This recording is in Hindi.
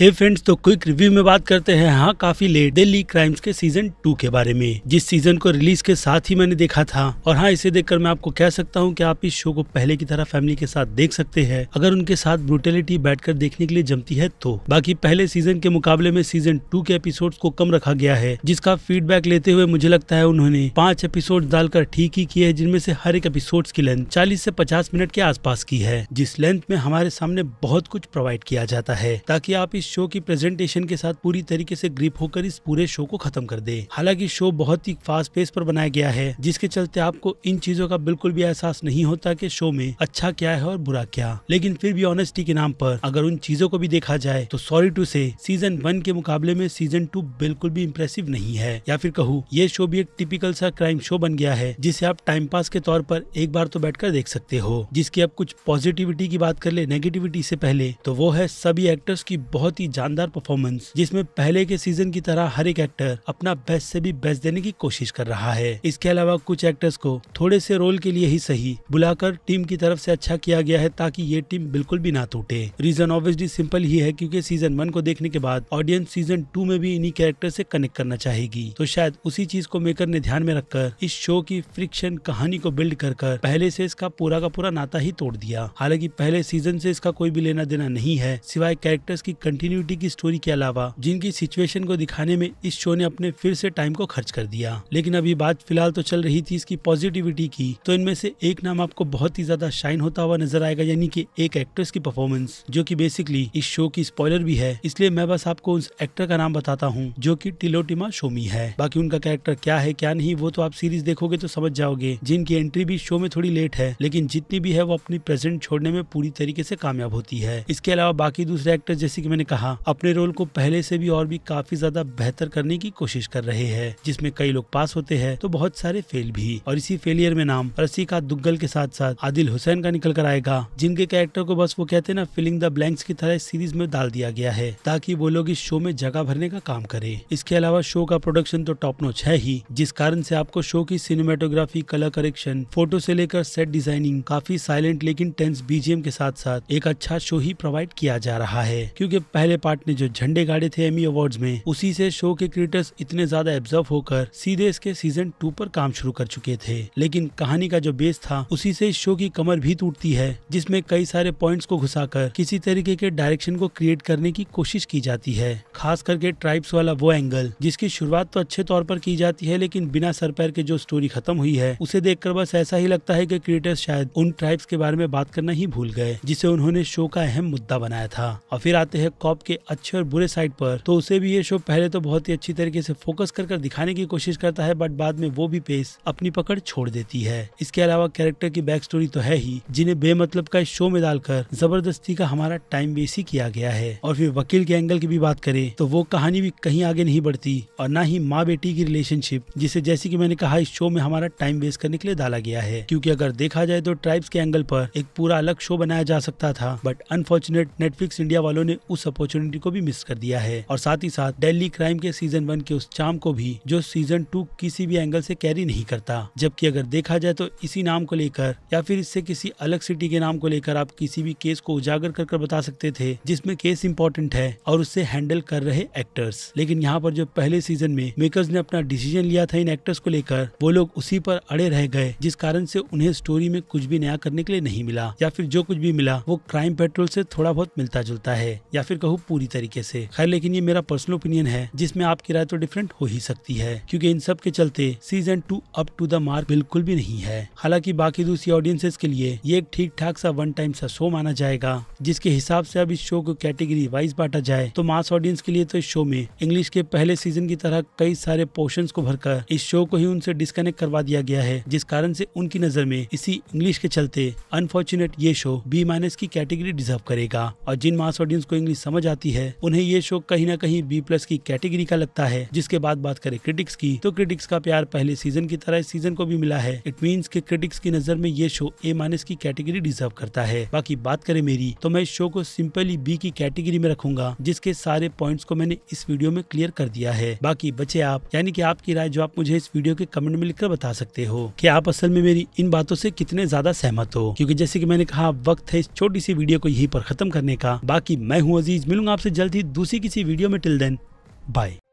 हे फ्रेंड्स तो क्विक रिव्यू में बात करते हैं हाँ काफी लेट दिल्ली क्राइम्स के सीजन टू के बारे में जिस सीजन को रिलीज के साथ ही मैंने देखा था और हाँ इसे देखकर मैं आपको कह सकता हूँ कि आप इस शो को पहले की तरह फैमिली के साथ देख सकते हैं अगर उनके साथ ब्रुटेलिटी बैठकर देखने के लिए जमती है तो बाकी पहले सीजन के मुकाबले में सीजन टू के एपिसोड को कम रखा गया है जिसका फीडबैक लेते हुए मुझे लगता है उन्होंने पांच एपिसोड डालकर ठीक ही किए है जिनमें से हर एक एपिसोड की लेंथ चालीस ऐसी पचास मिनट के आसपास की है जिस लेंथ में हमारे सामने बहुत कुछ प्रोवाइड किया जाता है ताकि आप इस शो की प्रेजेंटेशन के साथ पूरी तरीके से ग्रिप होकर इस पूरे शो को खत्म कर दे हालांकि शो बहुत ही फास्ट पेस पर बनाया गया है जिसके चलते आपको इन चीजों का बिल्कुल भी एहसास नहीं होता कि शो में अच्छा क्या है और बुरा क्या लेकिन फिर भी ऑनेस्टी के नाम पर अगर उन चीजों को भी देखा जाए तो sorry to say season one के मुकाबले में सीजन टू बिल्कुल भी इम्प्रेसिव नहीं है या फिर कहूँ ये शो भी एक टिपिकल सा क्राइम शो बन गया है जिसे आप टाइम पास के तौर पर एक बार तो बैठकर देख सकते हो जिसकी अब कुछ पॉजिटिविटी की बात कर ले नेगेटिविटी से पहले तो वो है सभी एक्टर्स की बहुत ही जानदार परफॉर्मेंस जिसमें पहले के सीजन की तरह हर एक एक्टर अपना बेस्ट से भी बेस्ट देने की कोशिश कर रहा है इसके अलावा कुछ एक्टर्स को थोड़े से रोल के लिए ही सही बुलाकर टीम की तरफ से अच्छा किया गया है ताकि ये टीम बिल्कुल भी ना टूटे रीजन ऑब्वियसली सिंपल ही है क्योंकि सीजन वन को देखने के बाद ऑडियंस सीजन टू में भी इन्हीं कैरेक्टर से कनेक्ट करना चाहेगी तो शायद उसी चीज को मेकर ने ध्यान में रखकर इस शो की फ्रिक्शन कहानी को बिल्ड कर कर पहले से इसका पूरा का पूरा नाता ही तोड़ दिया हालांकि पहले सीजन से इसका कोई भी लेना देना नहीं है सिवाय कैरेक्टर्स की कंटिन्यू कंटिन्यूटी की स्टोरी के अलावा जिनकी सिचुएशन को दिखाने में इस शो ने अपने फिर से टाइम को खर्च कर दिया लेकिन अभी बात फिलहाल तो चल रही थी इसकी पॉजिटिविटी की तो इनमें से एक नाम आपको बहुत ही ज्यादा शाइन होता हुआ नजर आएगा यानी कि एक एक्ट्रेस की परफॉर्मेंस जो की बेसिकली इस शो की स्पॉयर भी है इसलिए मैं बस आपको उस एक्टर का नाम बताता हूँ जो की टिलोटिमा शोमी है बाकी उनका कैरेक्टर क्या है क्या नहीं वो तो आप सीरीज देखोगे तो समझ जाओगे जिनकी एंट्री भी शो में थोड़ी लेट है लेकिन जितनी भी है वो अपनी प्रेजेंट छोड़ने में पूरी तरीके से कामयाब होती है इसके अलावा बाकी दूसरे एक्टर जैसे की मैंने कहा कहा अपने रोल को पहले से भी और भी काफी ज्यादा बेहतर करने की कोशिश कर रहे हैं जिसमें कई लोग पास होते हैं तो बहुत सारे फेल भी और इसी फेलियर में नाम रसिका दुग्गल के साथ साथ आदिल हुसैन का निकल कर आएगा जिनके कैरेक्टर को बस वो कहते हैं ना फिलिंग द ब्लैंक्स की तरह सीरीज में डाल दिया गया है ताकि वो लोग इस शो में जगह भरने का काम करे इसके अलावा शो का प्रोडक्शन तो टॉप नोच है ही जिस कारण से आपको शो की सिनेमाटोग्राफी कलर करेक्शन फोटो से लेकर सेट डिजाइनिंग काफी साइलेंट लेकिन टेंस बीजीएम के साथ साथ एक अच्छा शो ही प्रोवाइड किया जा रहा है क्यूँकी पहले पार्ट ने जो झंडे गाड़े थे एमी अवार्ड्स में उसी से शो के क्रिएटर्स इतने ज्यादा एब्जर्व होकर सीधे इसके सीजन टू पर काम शुरू कर चुके थे लेकिन कहानी का जो बेस था उसी से शो की कमर भी टूटती है जिसमे कई सारे पॉइंट को कर किसी तरीके के डायरेक्शन को क्रिएट करने की कोशिश की जाती है खास करके ट्राइब्स वाला वो एंगल जिसकी शुरुआत तो अच्छे तौर पर की जाती है लेकिन बिना सर पैर के जो स्टोरी खत्म हुई है उसे देखकर बस ऐसा ही लगता है कि क्रिएटर्स शायद उन ट्राइब्स के बारे में बात करना ही भूल गए जिसे उन्होंने शो का अहम मुद्दा बनाया था और फिर आते हैं खौफ के अच्छे और बुरे साइड पर तो उसे भी ये शो पहले तो बहुत ही अच्छी तरीके से फोकस कर कर दिखाने की कोशिश करता है बट बाद में वो भी पेस अपनी पकड़ छोड़ देती है इसके अलावा कैरेक्टर की बैक स्टोरी तो है ही जिन्हें बेमतलब का इस शो में डालकर जबरदस्ती का हमारा टाइम वेस्ट ही किया गया है और फिर वकील के एंगल की भी बात करें तो वो कहानी भी कहीं आगे नहीं बढ़ती और ना ही माँ बेटी की रिलेशनशिप जिसे जैसे की मैंने कहा इस शो में हमारा टाइम वेस्ट करने के लिए डाला गया है क्यूँकी अगर देखा जाए तो ट्राइब्स के एंगल पर एक पूरा अलग शो बनाया जा सकता था बट अनफॉर्चुनेट नेटफ्लिक्स इंडिया वालों ने उस अपॉर्चुनिटी को भी मिस कर दिया है और साथ ही साथ डेली क्राइम के सीजन वन के उस चाम को भी जो सीजन टू किसी भी एंगल से कैरी नहीं करता जबकि अगर देखा जाए तो इसी नाम को लेकर या फिर इससे किसी अलग सिटी के नाम को लेकर आप किसी भी केस को उजागर कर, कर बता सकते थे जिसमें केस इंपॉर्टेंट है और उससे हैंडल कर रहे एक्टर्स लेकिन यहाँ पर जो पहले सीजन में मेकर्स ने अपना डिसीजन लिया था इन एक्टर्स को लेकर वो लोग उसी पर अड़े रह गए जिस कारण से उन्हें स्टोरी में कुछ भी नया करने के लिए नहीं मिला या फिर जो कुछ भी मिला वो क्राइम पेट्रोल से थोड़ा बहुत मिलता जुलता है या फिर रहो पूरी तरीके से खैर लेकिन ये मेरा पर्सनल ओपिनियन है जिसमें आपकी राय तो डिफरेंट हो ही सकती है क्योंकि इन सब के चलते season two up to the mark बिल्कुल भी नहीं है हालांकि बाकी दूसरी ऑडियंसेस के लिए ये एक ठीक ठाक सा वन टाइम सा शो माना जाएगा जिसके हिसाब से अब इस शो को कैटेगरी वाइज बांटा जाए तो मास ऑडियंस के लिए तो इस शो में इंग्लिश के पहले सीजन की तरह कई सारे पोर्शन को भरकर इस शो को ही उनसे डिस्कनेक्ट करवा दिया गया है जिस कारण से उनकी नजर में इसी इंग्लिश के चलते अनफॉर्चुनेट ये शो बी माइनस की कैटेगरी डिजर्व करेगा और जिन मास ऑडियंस को इंग्लिश समझ समझ आती है उन्हें ये शो कहीं ना कहीं बी प्लस की कैटेगरी का लगता है जिसके बाद बात करें क्रिटिक्स की तो क्रिटिक्स का प्यार पहले सीजन की तरह इस सीजन को भी मिला है इट मीन्स की क्रिटिक्स की नजर में ये शो ए माइनस की कैटेगरी डिजर्व करता है बाकी बात करें मेरी तो मैं इस शो को सिंपली बी की कैटेगरी में रखूंगा जिसके सारे पॉइंट्स को मैंने इस वीडियो में क्लियर कर दिया है बाकी बचे आप यानी कि आपकी राय जो आप मुझे इस वीडियो के कमेंट में लिखकर बता सकते हो कि आप असल में मेरी इन बातों से कितने ज्यादा सहमत हो क्योंकि जैसे कि मैंने कहा वक्त है इस छोटी सी वीडियो को यहीं पर खत्म करने का बाकी मैं हूँ अजीज मिलूंगा आपसे जल्द ही दूसरी किसी वीडियो में टिल देन बाय